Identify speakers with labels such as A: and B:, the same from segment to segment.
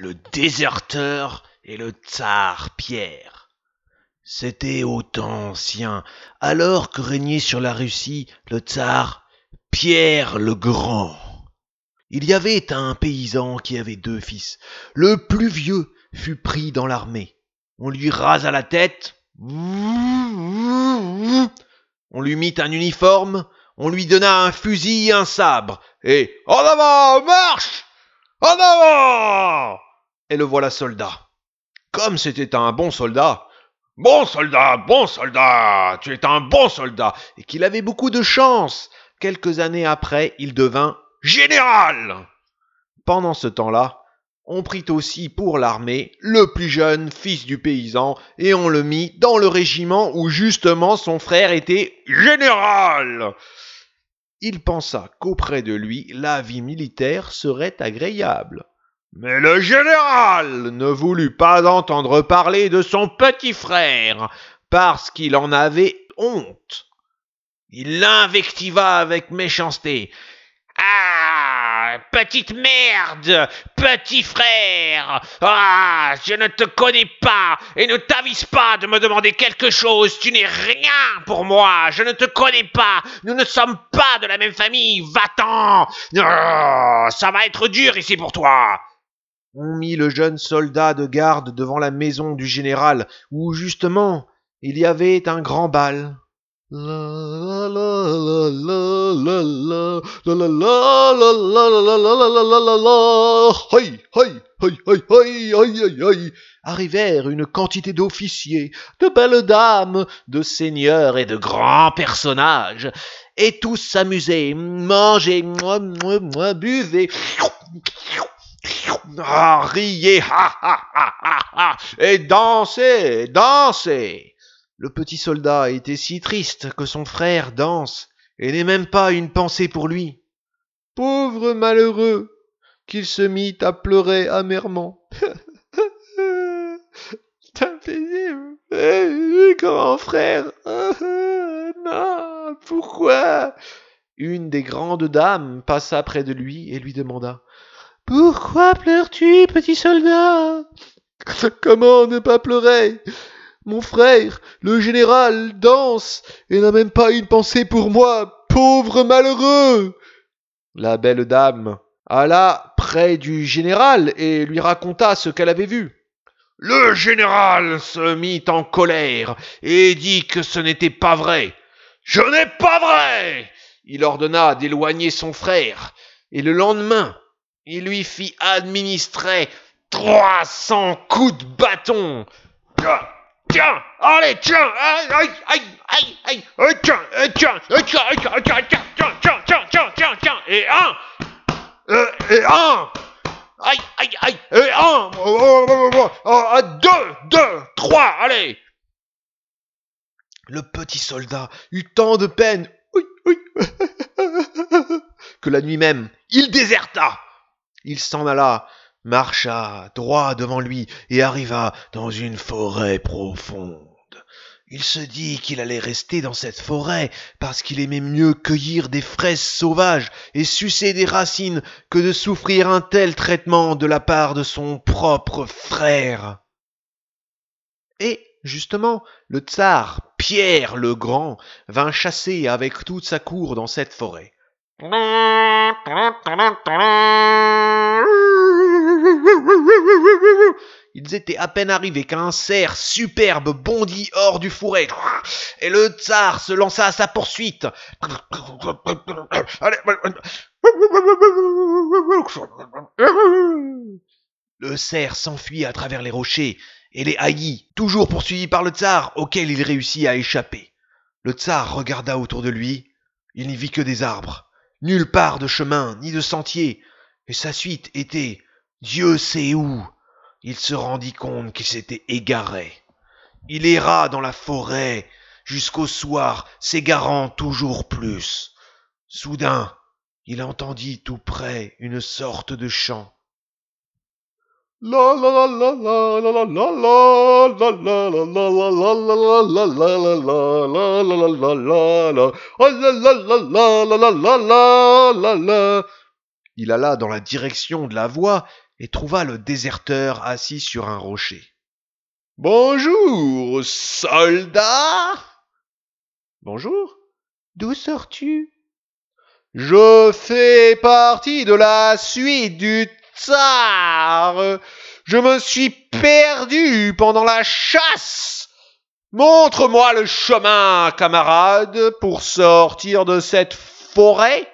A: le déserteur et le tsar Pierre. C'était au temps ancien, alors que régnait sur la Russie le tsar Pierre le Grand. Il y avait un paysan qui avait deux fils. Le plus vieux fut pris dans l'armée. On lui rasa la tête. On lui mit un uniforme. On lui donna un fusil et un sabre. Et en avant, marche! En avant! et le voilà soldat. Comme c'était un bon soldat, Bon soldat, bon soldat, tu es un bon soldat, et qu'il avait beaucoup de chance. Quelques années après, il devint général. Pendant ce temps-là, on prit aussi pour l'armée le plus jeune fils du paysan, et on le mit dans le régiment où justement son frère était général. Il pensa qu'auprès de lui, la vie militaire serait agréable. Mais le général ne voulut pas entendre parler de son petit frère, parce qu'il en avait honte. Il l'invectiva avec méchanceté. Ah, petite merde, petit frère, ah, je ne te connais pas et ne t'avise pas de me demander quelque chose, tu n'es rien pour moi, je ne te connais pas, nous ne sommes pas de la même famille, va-t'en, oh, ça va être dur ici pour toi on mit le jeune soldat de garde devant la maison du général, où justement il y avait un grand bal. Arrivèrent une quantité d'officiers, de belles dames, de seigneurs et de grands personnages, et tous s'amusaient, mangeaient, buvaient, ah, riez, ha, ha, ha, et dansez, dansez. Le petit soldat était si triste que son frère danse et n'est même pas une pensée pour lui. Pauvre malheureux, qu'il se mit à pleurer amèrement. T'as eh, comment frère Non, pourquoi Une des grandes dames passa près de lui et lui demanda pourquoi pleures-tu, petit soldat Comment ne pas pleurer Mon frère, le général, danse et n'a même pas une pensée pour moi, pauvre malheureux La belle dame alla près du général et lui raconta ce qu'elle avait vu. Le général se mit en colère et dit que ce n'était pas vrai. Je n'ai pas vrai. Il ordonna d'éloigner son frère, et le lendemain il lui fit administrer 300 coups de bâton. Tiens, allez, tiens, aïe, aïe, aïe, aïe, aïe, euh, tiens, euh, tiens, euh, tiens, tiens, tiens, tiens, tiens, tiens, tiens, tiens, tiens, et un, et un, aïe, aïe, aïe, et un, oh, oh, oh, deux, deux, trois, allez. Le petit soldat eut tant de peine, que la nuit même, il déserta. Il s'en alla, marcha droit devant lui et arriva dans une forêt profonde. Il se dit qu'il allait rester dans cette forêt parce qu'il aimait mieux cueillir des fraises sauvages et sucer des racines que de souffrir un tel traitement de la part de son propre frère. Et justement, le tsar Pierre le Grand vint chasser avec toute sa cour dans cette forêt. Ils étaient à peine arrivés qu'un cerf superbe bondit hors du fourré, et le tsar se lança à sa poursuite. Le cerf s'enfuit à travers les rochers, et les haïs, toujours poursuivis par le tsar, auquel il réussit à échapper. Le tsar regarda autour de lui, il n'y vit que des arbres. Nulle part de chemin, ni de sentier, et sa suite était Dieu sait où. Il se rendit compte qu'il s'était égaré. Il erra dans la forêt jusqu'au soir, s'égarant toujours plus. Soudain, il entendit tout près une sorte de chant. Il alla dans la direction de la voie et trouva le déserteur assis sur un rocher. Bonjour, soldat. Bonjour. D'où sors-tu Je fais partie de la suite du Tsar, Je me suis perdu pendant la chasse. Montre-moi le chemin, camarade, pour sortir de cette forêt.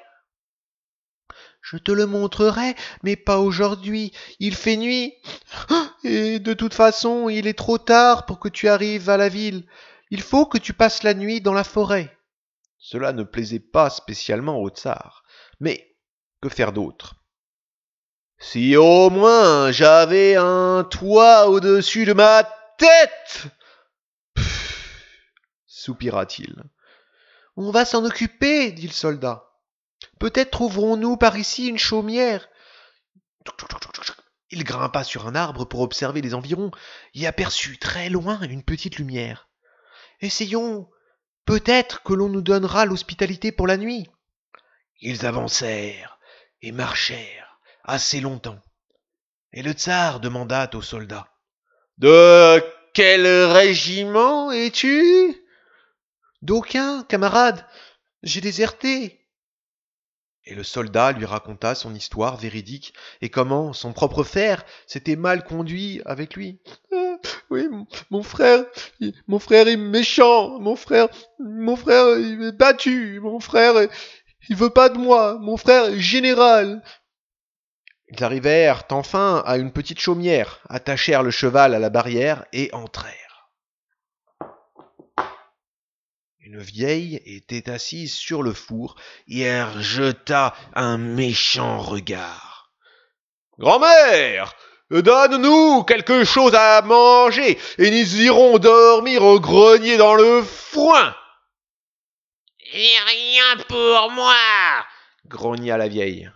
A: Je te le montrerai, mais pas aujourd'hui. Il fait nuit. Et de toute façon, il est trop tard pour que tu arrives à la ville. Il faut que tu passes la nuit dans la forêt. Cela ne plaisait pas spécialement au tsar. Mais que faire d'autre si au moins j'avais un toit au-dessus de ma tête soupira-t-il. On va s'en occuper, dit le soldat. Peut-être trouverons-nous par ici une chaumière. Il grimpa sur un arbre pour observer les environs et aperçut très loin une petite lumière. Essayons. Peut-être que l'on nous donnera l'hospitalité pour la nuit. Ils avancèrent et marchèrent assez longtemps. Et le tsar demanda au soldat. « De quel régiment es-tu D'aucun, camarade. J'ai déserté. Et le soldat lui raconta son histoire véridique et comment son propre frère s'était mal conduit avec lui. Ah, oui, mon, frère, mon frère est méchant, mon frère, mon frère il est battu, mon frère il veut pas de moi, mon frère est général, ils arrivèrent enfin à une petite chaumière, attachèrent le cheval à la barrière et entrèrent. Une vieille était assise sur le four et elle jeta un méchant regard. Grand-mère, donne-nous quelque chose à manger et nous irons dormir au grenier dans le foin. Et rien pour moi, grogna la vieille.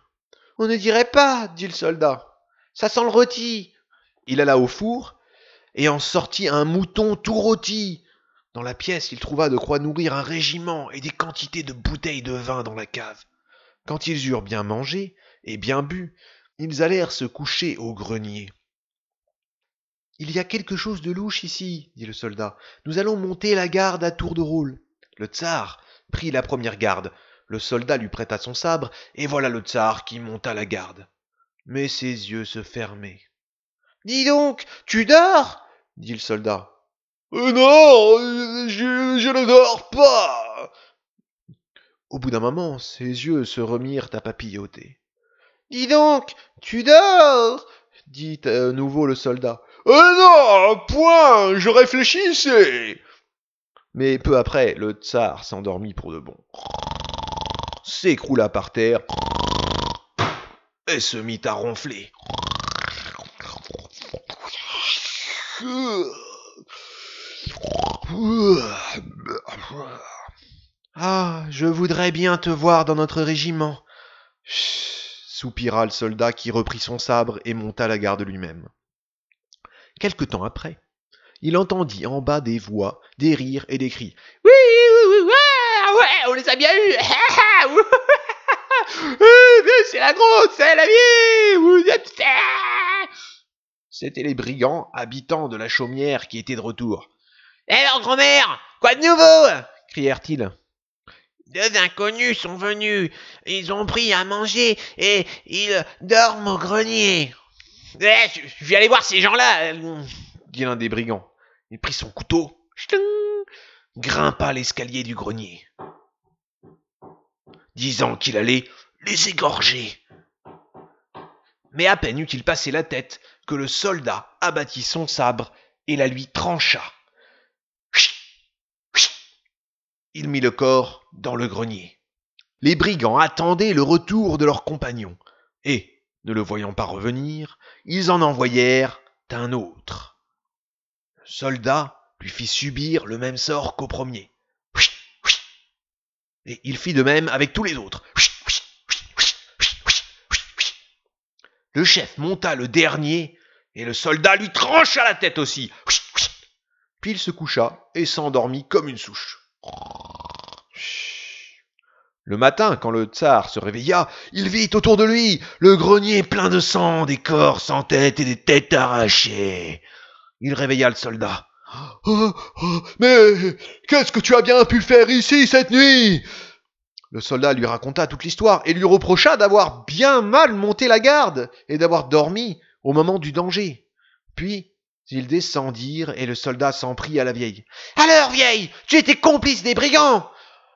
A: On ne dirait pas, dit le soldat. Ça sent le rôti. Il alla au four et en sortit un mouton tout rôti. Dans la pièce, il trouva de quoi nourrir un régiment et des quantités de bouteilles de vin dans la cave. Quand ils eurent bien mangé et bien bu, ils allèrent se coucher au grenier. Il y a quelque chose de louche ici, dit le soldat. Nous allons monter la garde à tour de rôle. Le tsar prit la première garde. Le soldat lui prêta son sabre, et voilà le tsar qui monta la garde. Mais ses yeux se fermaient. Dis donc, tu dors dit le soldat. Euh, non, je, ne dors pas Au bout d'un moment, ses yeux se remirent à papilloter. Dis donc, tu dors dit à nouveau le soldat. Euh, non, point, je réfléchissais Mais peu après, le tsar s'endormit pour de bon s'écroula par terre et se mit à ronfler. Ah, je voudrais bien te voir dans notre régiment, soupira le soldat qui reprit son sabre et monta la garde lui-même. Quelque temps après, il entendit en bas des voix, des rires et des cris. Ouais, on les a bien eus C'est la grosse, c'est la vie C'étaient les brigands, habitants de la chaumière, qui étaient de retour. Eh grand-mère Quoi de nouveau crièrent-ils. Deux inconnus sont venus. Ils ont pris à manger et ils dorment au grenier. Eh, je vais aller voir ces gens-là, dit l'un des brigands. Il prit son couteau, grimpa l'escalier du grenier disant qu'il allait les égorger. Mais à peine eut-il passé la tête que le soldat abattit son sabre et la lui trancha. Il mit le corps dans le grenier. Les brigands attendaient le retour de leurs compagnons, et, ne le voyant pas revenir, ils en envoyèrent un autre. Le soldat lui fit subir le même sort qu'au premier. Et il fit de même avec tous les autres. Le chef monta le dernier, et le soldat lui trancha la tête aussi. Puis il se coucha et s'endormit comme une souche. Le matin, quand le tsar se réveilla, il vit autour de lui le grenier plein de sang, des corps sans tête et des têtes arrachées. Il réveilla le soldat. Oh, oh, mais qu'est-ce que tu as bien pu faire ici cette nuit Le soldat lui raconta toute l'histoire et lui reprocha d'avoir bien mal monté la garde et d'avoir dormi au moment du danger. Puis ils descendirent et le soldat s'en prit à la vieille. Alors, vieille, tu étais complice des brigands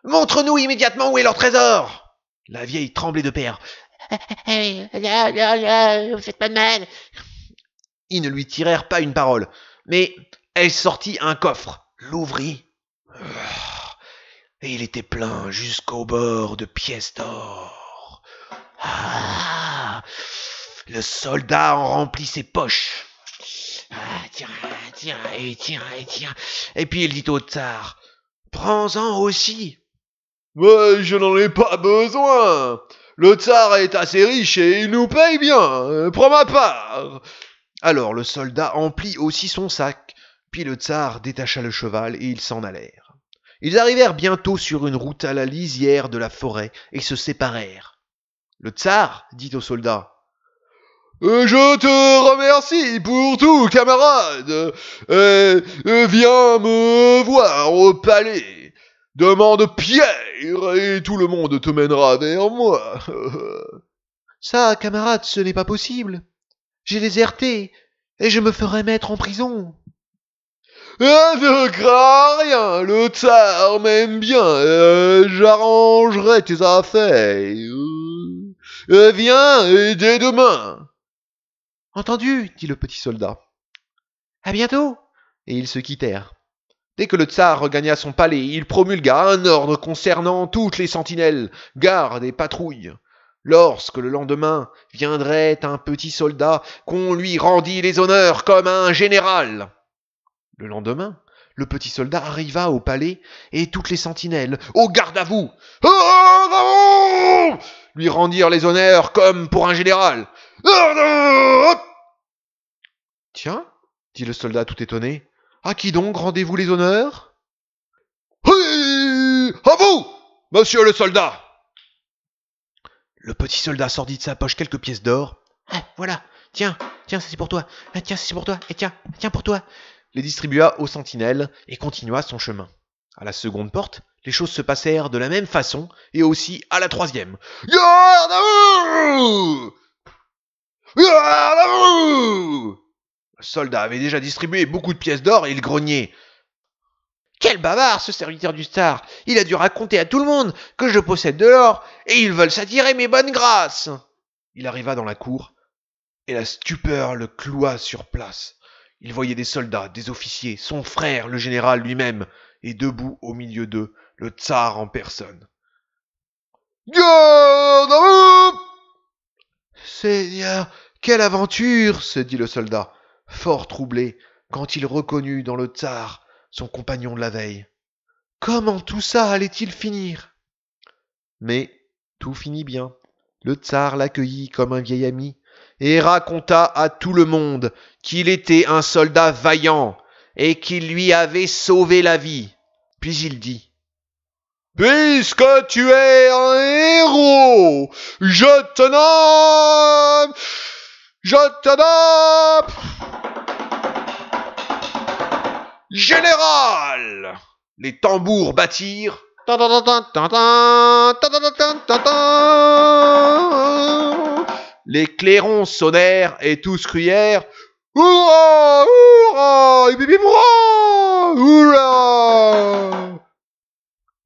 A: Montre-nous immédiatement où est leur trésor La vieille tremblait de peur. Euh, euh, euh, faites pas de mal. Ils ne lui tirèrent pas une parole, mais elle sortit un coffre, l'ouvrit. Ah. Et il était plein jusqu'au bord de pièces d'or. Ah. Le soldat en remplit ses poches. Ah, tiens, tiens, et tiens, et tiens. Et puis il dit au tsar Prends-en aussi. je n'en ai pas besoin. Le tsar est assez riche et il nous paye bien. Prends ma part. Alors le soldat emplit aussi son sac. Puis le tsar détacha le cheval et ils s'en allèrent. Ils arrivèrent bientôt sur une route à la lisière de la forêt et se séparèrent. Le tsar dit aux soldats euh, je te remercie pour tout, camarade. Euh, viens me voir au palais. Demande Pierre et tout le monde te mènera vers moi. Ça, camarade, ce n'est pas possible. J'ai déserté et je me ferai mettre en prison. Eh, « Je ne crains rien, le tsar m'aime bien, euh, j'arrangerai tes affaires. Euh, viens, et dès demain. Entendu, dit le petit soldat. À bientôt. Et ils se quittèrent. Dès que le tsar regagna son palais, il promulgua un ordre concernant toutes les sentinelles, gardes et patrouilles. Lorsque le lendemain viendrait un petit soldat, qu'on lui rendit les honneurs comme un général. Le lendemain, le petit soldat arriva au palais et toutes les sentinelles, au garde à vous, lui rendirent les honneurs comme pour un général. Tiens, dit le soldat tout étonné, à qui donc rendez-vous les honneurs Oui, à vous, monsieur le soldat. Le petit soldat sortit de sa poche quelques pièces d'or. Ah, voilà, tiens, tiens, c'est pour toi. Ah, tiens, c'est pour toi. Et tiens, tiens pour toi les distribua aux sentinelles et continua son chemin. À la seconde porte, les choses se passèrent de la même façon et aussi à la troisième. Le soldat avait déjà distribué beaucoup de pièces d'or et il grognait. Quel bavard, ce serviteur du star Il a dû raconter à tout le monde que je possède de l'or, et ils veulent s'attirer mes bonnes grâces Il arriva dans la cour, et la stupeur le cloua sur place. Il voyait des soldats, des officiers, son frère, le général lui-même, et debout au milieu d'eux, le tsar en personne. Seigneur, quelle aventure se dit le soldat, fort troublé, quand il reconnut dans le tsar son compagnon de la veille. Comment tout ça allait-il finir Mais tout finit bien. Le tsar l'accueillit comme un vieil ami, et raconta à tout le monde qu'il était un soldat vaillant et qu'il lui avait sauvé la vie. Puis il dit Puisque tu es un héros, je te nomme Je te nomme Général Les tambours battirent les clairons sonnèrent et tous crièrent Hurrah Hurrah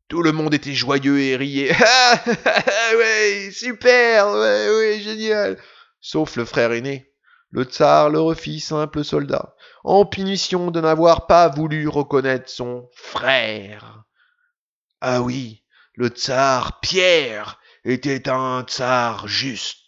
A: Tout le monde était joyeux et riait. Ah, ouais, super, oui, ouais, génial. Sauf le frère aîné. Le tsar le refit simple soldat, en punition de n'avoir pas voulu reconnaître son frère. Ah oui, le tsar Pierre était un tsar juste.